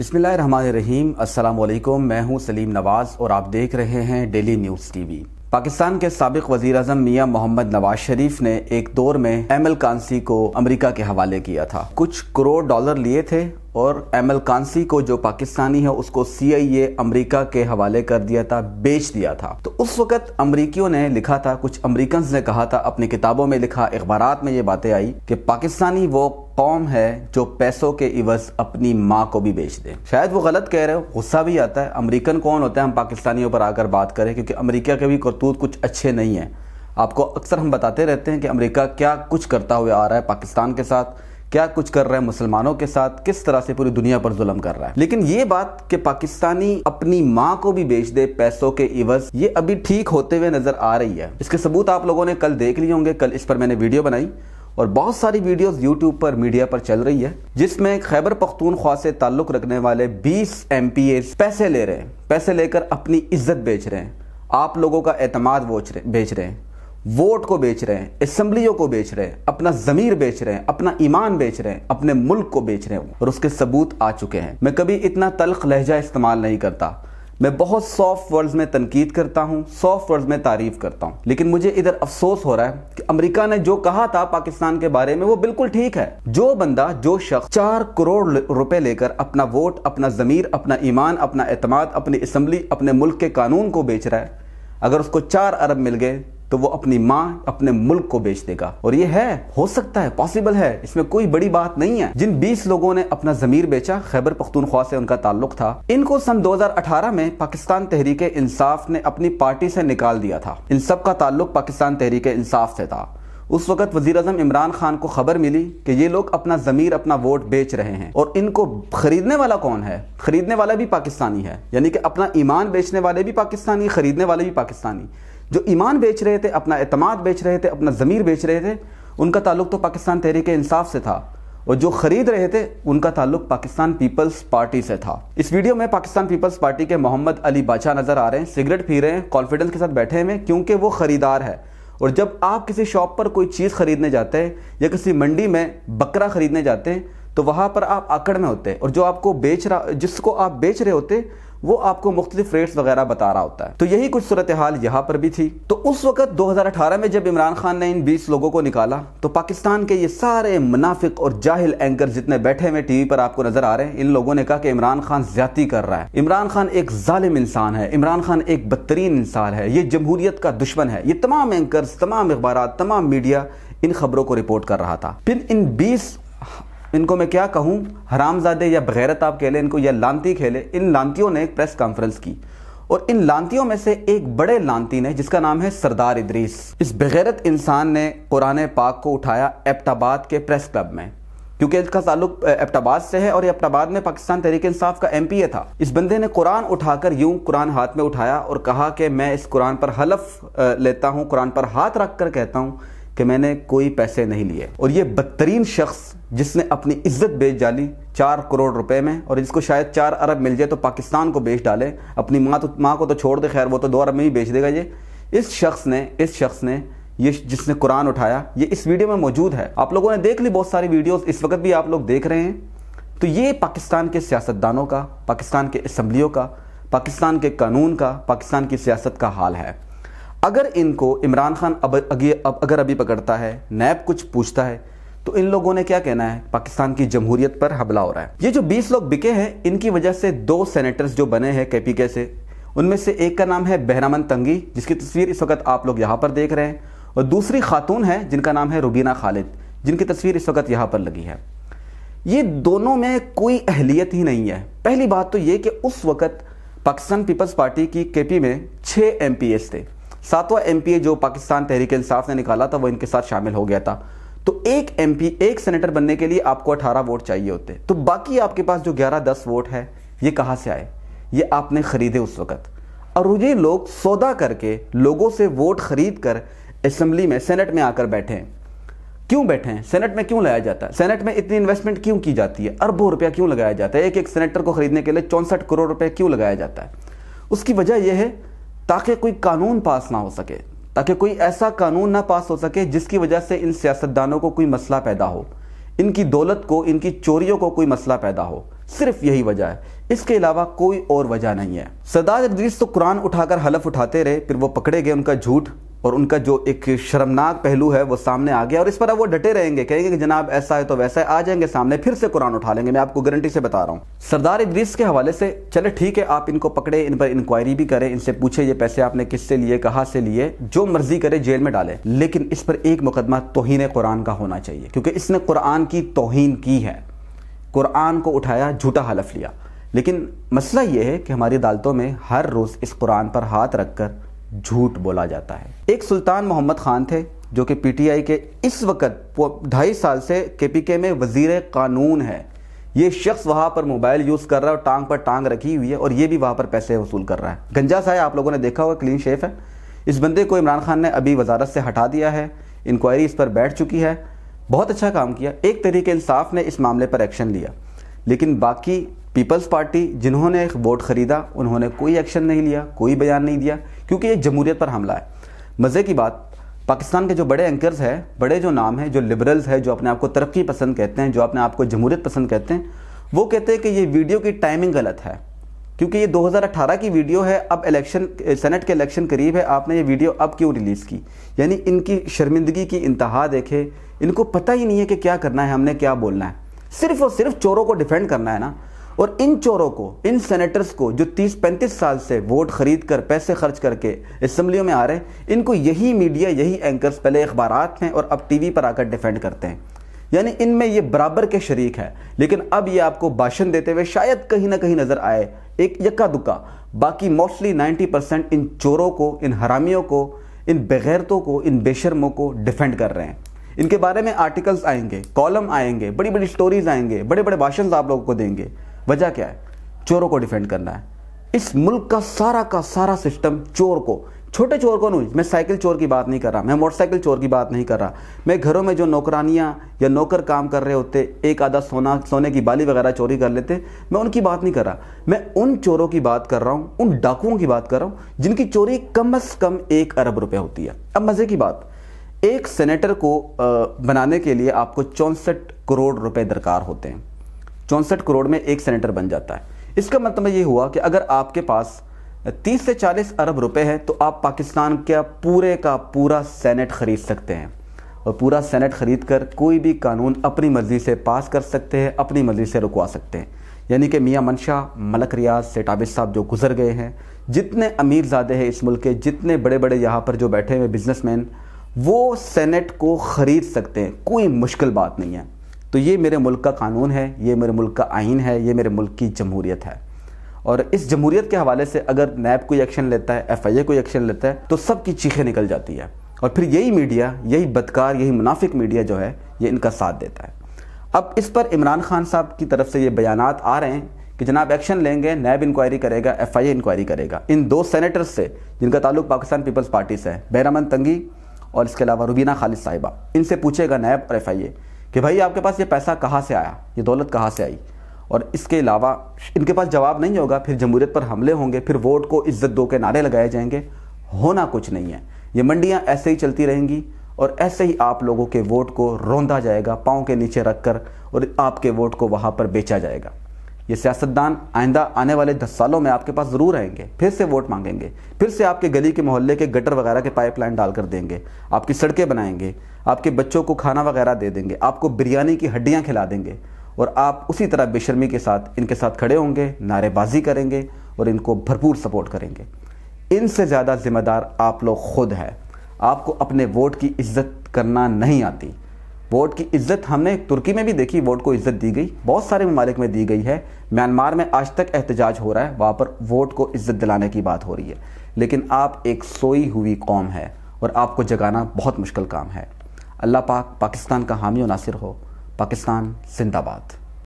अस्सलाम वालेकुम मैं हूं सलीम नवाज़ और आप देख रहे हैं डेली न्यूज़ टीवी पाकिस्तान के सबक वजीर अजम मियाँ मोहम्मद नवाज शरीफ ने एक दौर में एमल कांसी को अमेरिका के हवाले किया था कुछ करोड़ डॉलर लिए थे और एमल कांसी को जो पाकिस्तानी है उसको सी आई ए अमरीका के हवाले कर दिया था बेच दिया था तो उस वक्त अमरीकियों ने लिखा था कुछ अमरीकन ने कहा था अपनी किताबों में लिखा अखबार में ये बातें आई कि पाकिस्तानी वो कौम है जो पैसों के इवज अपनी माँ को भी बेच दे शायद वो गलत कह रहे हो गुस्सा भी आता है अमरीकन कौन होता है हम पाकिस्तानियों पर आकर बात करें क्योंकि अमरीका के भी करतूत कुछ अच्छे नहीं हैं आपको अक्सर हम बताते रहते हैं कि अमरीका क्या कुछ करता हुआ आ रहा है पाकिस्तान के साथ क्या कुछ कर रहा है मुसलमानों के साथ किस तरह से पूरी दुनिया पर जुल्म कर रहा है लेकिन ये बात कि पाकिस्तानी अपनी माँ को भी बेच दे पैसों के इवज ये अभी ठीक होते हुए नजर आ रही है इसके सबूत आप लोगों ने कल देख लिए होंगे कल इस पर मैंने वीडियो बनाई और बहुत सारी वीडियोस यूट्यूब पर मीडिया पर चल रही है जिसमें खैबर पख्तूनख्वा से ताल्लुक रखने वाले 20 एम पैसे ले रहे हैं पैसे लेकर अपनी इज्जत बेच रहे हैं आप लोगों का एतमाद बेच रहे हैं वोट को बेच रहे हैं असम्बलियों को बेच रहे हैं अपना जमीर बेच रहे हैं अपना ईमान बेच रहे हैं अपने मुल्क को बेच रहे हैं और उसके सबूत आ चुके हैं मैं कभी इतना तलख लहजा इस्तेमाल नहीं करता मैं बहुत सॉफ्ट वर्ड्स में तनकीद करता हूँ सॉफ्ट वर्ड्स में तारीफ करता हूँ लेकिन मुझे इधर अफसोस हो रहा है कि अमेरिका ने जो कहा था पाकिस्तान के बारे में वो बिल्कुल ठीक है जो बंदा जो शख्स चार करोड़ रुपए लेकर अपना वोट अपना जमीर अपना ईमान अपना एतमाद अपनी असम्बली अपने मुल्क के कानून को बेच रहा है अगर उसको चार अरब मिल गए तो वो अपनी माँ अपने मुल्क को बेच देगा और ये है हो सकता है पॉसिबल है इसमें कोई बड़ी बात नहीं है जिन 20 लोगों ने अपना जमीर बेचा खैबर पख्तूनख्वा से उनका ताल्लुक था इनको सन 2018 में पाकिस्तान तहरीक इंसाफ ने अपनी पार्टी से निकाल दिया था इन सब का ताल्लुक पाकिस्तान तहरीक इंसाफ से था उस वक्त वजीर अजम इमरान खान को खबर मिली कि ये लोग अपना ज़मीर अपना वोट बेच रहे हैं और इनको खरीदने वाला कौन है खरीदने वाला भी पाकिस्तानी है यानी कि अपना ईमान बेचने वाले भी पाकिस्तानी खरीदने वाले भी पाकिस्तानी जो ईमान बेच रहे थे अपना अतमाद बेच रहे थे अपना ज़मीर बेच रहे थे उनका ताल्लुक तो पाकिस्तान तहरीक इंसाफ से था और जो खरीद रहे थे उनका ताल्लुक पाकिस्तान पीपल्स पार्टी से था इस वीडियो में पाकिस्तान पीपल्स पार्टी के मोहम्मद अली बाचा नजर आ रहे हैं सिगरेट पी रहे हैं कॉन्फिडेंस के साथ बैठे हुए क्योंकि वो खरीदार है और जब आप किसी शॉप पर कोई चीज़ खरीदने जाते हैं या किसी मंडी में बकरा खरीदने जाते हैं तो वहाँ पर आप आकड़ में होते हैं और जो आपको बेच रहा जिसको आप बेच रहे होते वो आपको मुख्तलिफ रेट्स वगैरह बता रहा होता है तो यही कुछ सूरत हाल यहाँ पर भी थी तो उस वक्त 2018 में जब इमरान खान ने इन 20 लोगों को निकाला तो पाकिस्तान के ये सारे मुनाफिक और जाहिल एंकर जितने बैठे हुए टीवी पर आपको नजर आ रहे हैं इन लोगों ने कहा कि इमरान खान ज्यादा कर रहा है इमरान खान एक ालिम इंसान है इमरान खान एक बदतरीन इंसान है ये जमहूरियत का दुश्मन है ये तमाम एंकर तमाम अखबार तमाम मीडिया इन खबरों को रिपोर्ट कर रहा था फिर इन बीस इनको मैं क्या कहूँ हरामजादे या बगैरत आप कह लें इनको या कह खेले इन लांतियों ने एक प्रेस कॉन्फ्रेंस की और इन लांतियों में से एक बड़े लांती ने जिसका नाम है सरदार इदरीस इस बगैरत इंसान ने कुरान पाक को उठाया एबटाबाद के प्रेस क्लब में क्योंकि इसका ताल्लुक एबटाबाद से है और एबटाबाद में पाकिस्तान तहरीक इंसाफ का एम पी ए था इस बंदे ने कुरान उठाकर यूं कुरान हाथ में उठाया और कहा कि मैं इस कुरान पर हलफ लेता हूँ कुरान पर हाथ रख कर कहता हूँ कि मैंने कोई पैसे नहीं लिए और ये बदतरीन शख्स जिसने अपनी इज्जत बेच डाली चार करोड़ रुपए में और इसको शायद चार अरब मिल जाए तो पाकिस्तान को बेच डाले अपनी माँ तो माँ को तो छोड़ दे खैर वो तो दो अरब में ही बेच देगा ये इस शख्स ने इस शख्स ने ये जिसने कुरान उठाया ये इस वीडियो में मौजूद है आप लोगों ने देख ली बहुत सारी वीडियोस इस वक्त भी आप लोग देख रहे हैं तो ये पाकिस्तान के सियासतदानों का पाकिस्तान के असम्बलियों का पाकिस्तान के कानून का पाकिस्तान की सियासत का हाल है अगर इनको इमरान खान अब अब अगर अभी पकड़ता है नैब कुछ पूछता है तो इन लोगों ने क्या कहना है पाकिस्तान की जमहूरियत पर हमला हो रहा है ये जो 20 लोग बिके हैं इनकी वजह से दो सेनेटर्स जो बने हैं केपीके से उनमें से एक का नाम है बहरामन तंगी जिसकी तस्वीर इस वक्त आप लोग यहाँ पर देख रहे हैं और दूसरी खातून है जिनका नाम है रुबीना खालिद जिनकी तस्वीर इस वक्त यहाँ पर लगी है ये दोनों में कोई अहलियत ही नहीं है पहली बात तो ये कि उस वक्त पाकिस्तान पीपल्स पार्टी की केपी में छः एम थे सातवां एम जो पाकिस्तान तहरीक इंसाफ ने निकाला था वो इनके साथ शामिल हो गया था तो एक एम एक सेनेटर बनने के लिए आपको अठारह वोट चाहिए होते तो बाकी आपके पास जो ग्यारह दस वोट है ये कहाँ से आए ये आपने खरीदे उस वक्त और ये लोग सौदा करके लोगों से वोट खरीद कर असम्बली में सेनेट में आकर बैठे हैं क्यों बैठे हैं सेनेट में क्यों लाया जाता है सेनेट में इतनी इन्वेस्टमेंट क्यों की जाती है अरबों रुपया क्यों लगाया जाता है एक एक सेनेटर को खरीदने के लिए चौंसठ करोड़ रुपया क्यों लगाया जाता है उसकी वजह यह है ताकि कोई कानून पास ना हो सके ताकि कोई ऐसा कानून ना पास हो सके जिसकी वजह से इन सियासतदानों को कोई मसला पैदा हो इनकी दौलत को इनकी चोरियों को कोई मसला पैदा हो सिर्फ यही वजह है इसके अलावा कोई और वजह नहीं है सरदार जगदीश तो कुरान उठाकर हलफ उठाते रहे फिर वो पकड़े गए उनका झूठ और उनका जो एक शर्मनाक पहलू है वो सामने आ गया और इस पर अब वो डटे रहेंगे कहेंगे कि जनाब ऐसा है तो वैसा है आ जाएंगे सामने फिर से कुरान उठा लेंगे मैं आपको गारंटी से बता रहा हूँ सरदार इद्रीस के हवाले से चले ठीक है आप इनको पकड़े इन पर इंक्वायरी भी करें इनसे पूछे ये पैसे आपने किससे लिए कहाँ से लिए जो मर्जी करे जेल में डाले लेकिन इस पर एक मुकदमा तोहन कुरान का होना चाहिए क्योंकि इसने कुरान की तोहन की है कुरान को उठाया झूठा हलफ लिया लेकिन मसला ये है कि हमारी अदालतों में हर रोज़ इस कुरान पर हाथ रखकर झूठ बोला जाता है एक सुल्तान मोहम्मद खान थे जो कि पीटीआई के इस वक्त ढाई साल से केपीके में वजीर कानून है ये शख्स वहां पर मोबाइल यूज़ कर रहा है और टांग पर टांग रखी हुई है और ये भी वहां पर पैसे वसूल कर रहा है गंजा साहब आप लोगों ने देखा होगा क्लीन शेफ है इस बंदे को इमरान खान ने अभी वजारत से हटा दिया है इंक्वायरी इस पर बैठ चुकी है बहुत अच्छा काम किया एक तरीके इंसाफ ने इस मामले पर एक्शन लिया लेकिन बाकी पीपल्स पार्टी जिन्होंने एक वोट ख़रीदा उन्होंने कोई एक्शन नहीं लिया कोई बयान नहीं दिया क्योंकि ये जमहूरियत पर हमला है मज़े की बात पाकिस्तान के जो बड़े एंकर्स हैं बड़े जो नाम हैं जो लिबरल्स हैं जो अपने आप को तरक्की पसंद कहते हैं जो अपने आप को जमहूरियत पसंद कहते हैं वो कहते हैं कि ये वीडियो की टाइमिंग गलत है क्योंकि ये 2018 की वीडियो है अब इलेक्शन सेनेट के इलेक्शन करीब है आपने ये वीडियो अब क्यों रिलीज़ की यानी इनकी शर्मिंदगी की इंतहा देखे इनको पता ही नहीं है कि क्या करना है हमने क्या बोलना है सिर्फ और सिर्फ चोरों को डिफेंड करना है ना और इन चोरों को इन सेनेटर्स को जो 30-35 साल से वोट खरीद कर पैसे खर्च करके असम्बलियों में आ रहे हैं इनको यही मीडिया यही एंकर्स पहले अखबार हैं और अब टीवी पर आकर डिफेंड करते हैं यानी इनमें ये बराबर के शरीक है लेकिन अब ये आपको भाषण देते हुए शायद कहीं ना कहीं नज़र आए एक यक्का दुक्का बाकी मोस्टली 90 परसेंट इन चोरों को इन हरामियों को इन बगैरतों को इन बेशर्मों को डिफेंड कर रहे हैं इनके बारे में आर्टिकल्स आएंगे कॉलम आएंगे बड़ी बड़ी स्टोरीज आएंगे बड़े बड़े भाषण आप लोगों को देंगे वजह क्या है चोरों को डिफेंड करना है इस मुल्क का सारा का सारा सिस्टम चोर को छोटे चोर को नहीं मैं साइकिल चोर की बात नहीं कर रहा मैं मोटरसाइकिल चोर की बात नहीं कर रहा मैं घरों में जो नौकरानियाँ या नौकर काम कर रहे होते एक आधा सोना सोने की बाली वगैरह चोरी कर लेते मैं उनकी बात नहीं कर रहा मैं उन चोरों की बात कर रहा हूँ उन डाकुओं की बात कर रहा हूँ जिनकी चोरी कम अज़ कम एक अरब रुपये होती है अब मज़े की बात एक सेनेटर को बनाने के लिए आपको चौंसठ करोड़ रुपये दरकार होते हैं चौंसठ करोड़ में एक सेनेटर बन जाता है इसका मतलब ये हुआ कि अगर आपके पास 30 से 40 अरब रुपए हैं तो आप पाकिस्तान का पूरे का पूरा सेनेट ख़रीद सकते हैं और पूरा सेनेट ख़रीद कर कोई भी कानून अपनी मर्ज़ी से पास कर सकते हैं अपनी मर्ज़ी से रुकवा सकते हैं यानी कि मियाँ मनशा मलक रियाज से टाबिर साहब जो गुजर गए हैं जितने अमीरजादे हैं इस मुल्क के जितने बड़े बड़े यहाँ पर जो बैठे हुए बिजनेसमैन वो सेनेट को ख़रीद सकते हैं कोई मुश्किल बात नहीं है तो ये मेरे मुल्क का कानून है ये मेरे मुल्क का आइन है ये मेरे मुल्क की जमहूरियत है और इस जमहूरियत के हवाले से अगर नैब कोई एक्शन लेता है एफ आई ए कोई एक्शन लेता है तो सब की चीखें निकल जाती है और फिर यही मीडिया यही बदकार यही मुनाफिक मीडिया जो है ये इनका साथ देता है अब इस पर इमरान खान साहब की तरफ से ये बयान आ रहे हैं कि जनाब एक्शन लेंगे नैब इंक्वायरी करेगा एफ आई इंक्वायरी करेगा इन दो सेनेटर्स से जिनका ताल्लुक पाकिस्तान पीपल्स पार्टी से है बैरामन तंगी और इसके अलावा रुबीना खालिद साहिबा इनसे पूछेगा नैब और एफ आई ए कि भाई आपके पास ये पैसा कहाँ से आया ये दौलत कहाँ से आई और इसके अलावा इनके पास जवाब नहीं होगा फिर जमहूरियत पर हमले होंगे फिर वोट को इज्जत दो के नारे लगाए जाएंगे होना कुछ नहीं है ये मंडियाँ ऐसे ही चलती रहेंगी और ऐसे ही आप लोगों के वोट को रोंदा जाएगा पाँव के नीचे रख कर और आपके वोट को वहाँ पर बेचा जाएगा ये सियासतदान आइंदा आने वाले दस सालों में आपके पास ज़रूर आएंगे फिर से वोट मांगेंगे फिर से आपके गली के मोहल्ले के गटर वगैरह के पाइपलाइन डाल कर देंगे आपकी सड़कें बनाएंगे आपके बच्चों को खाना वगैरह दे देंगे आपको बिरयानी की हड्डियाँ खिला देंगे और आप उसी तरह बेशर्मी के साथ इनके साथ खड़े होंगे नारेबाजी करेंगे और इनको भरपूर सपोर्ट करेंगे इनसे ज़्यादा जिम्मेदार आप लोग खुद हैं आपको अपने वोट की इज्जत करना नहीं आती वोट की इज्जत हमने तुर्की में भी देखी वोट को इज्जत दी गई बहुत सारे ममालिक में दी गई है म्यांमार में आज तक एहतजाज हो रहा है वहाँ पर वोट को इज्जत दिलाने की बात हो रही है लेकिन आप एक सोई हुई कौम है और आपको जगाना बहुत मुश्किल काम है अल्लाह पाक पाकिस्तान का हामी नासिर हो पाकिस्तान जिंदाबाद